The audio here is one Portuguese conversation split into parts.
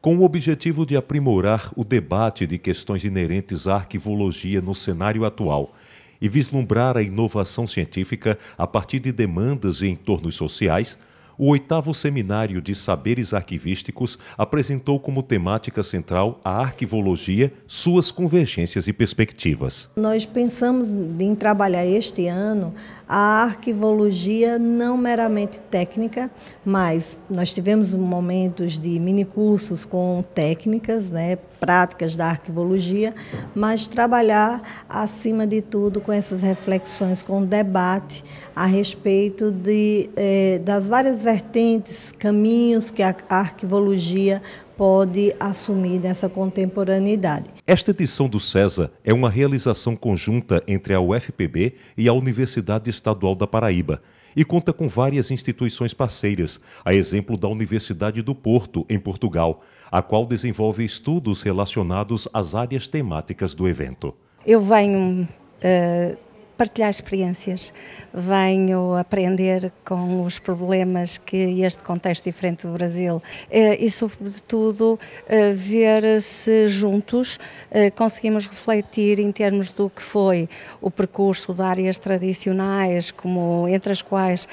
Com o objetivo de aprimorar o debate de questões inerentes à arquivologia no cenário atual e vislumbrar a inovação científica a partir de demandas e entornos sociais, o oitavo Seminário de Saberes Arquivísticos apresentou como temática central a arquivologia, suas convergências e perspectivas. Nós pensamos em trabalhar este ano a arquivologia não meramente técnica, mas nós tivemos momentos de minicursos com técnicas, né, práticas da arquivologia, mas trabalhar acima de tudo com essas reflexões, com debate a respeito de, eh, das várias vertentes, caminhos que a arquivologia pode assumir nessa contemporaneidade. Esta edição do CESA é uma realização conjunta entre a UFPB e a Universidade Estadual da Paraíba e conta com várias instituições parceiras, a exemplo da Universidade do Porto, em Portugal, a qual desenvolve estudos relacionados às áreas temáticas do evento. Eu venho uh partilhar experiências, venho aprender com os problemas que este contexto diferente do Brasil eh, e, sobretudo, eh, ver se juntos eh, conseguimos refletir em termos do que foi o percurso de áreas tradicionais, como entre as quais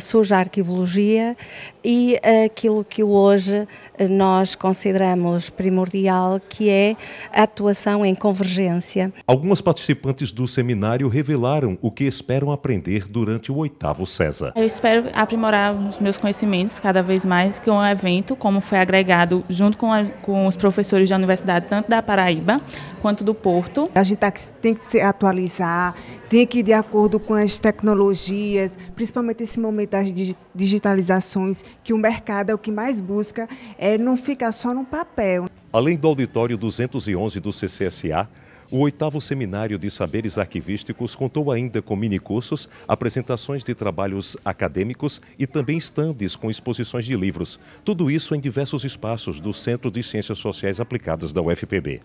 surge a arquivologia, e aquilo que hoje nós consideramos primordial, que é a atuação em convergência. Algumas participantes do seminário revelaram falaram o que esperam aprender durante o oitavo CESA. Eu espero aprimorar os meus conhecimentos cada vez mais, que um evento, como foi agregado junto com, a, com os professores da universidade, tanto da Paraíba quanto do Porto. A gente tá tem que se atualizar, tem que ir de acordo com as tecnologias, principalmente esse momento das digitalizações, que o mercado é o que mais busca, é não ficar só no papel. Além do auditório 211 do CCSA, o oitavo Seminário de Saberes Arquivísticos contou ainda com minicursos, apresentações de trabalhos acadêmicos e também estandes com exposições de livros. Tudo isso em diversos espaços do Centro de Ciências Sociais Aplicadas da UFPB.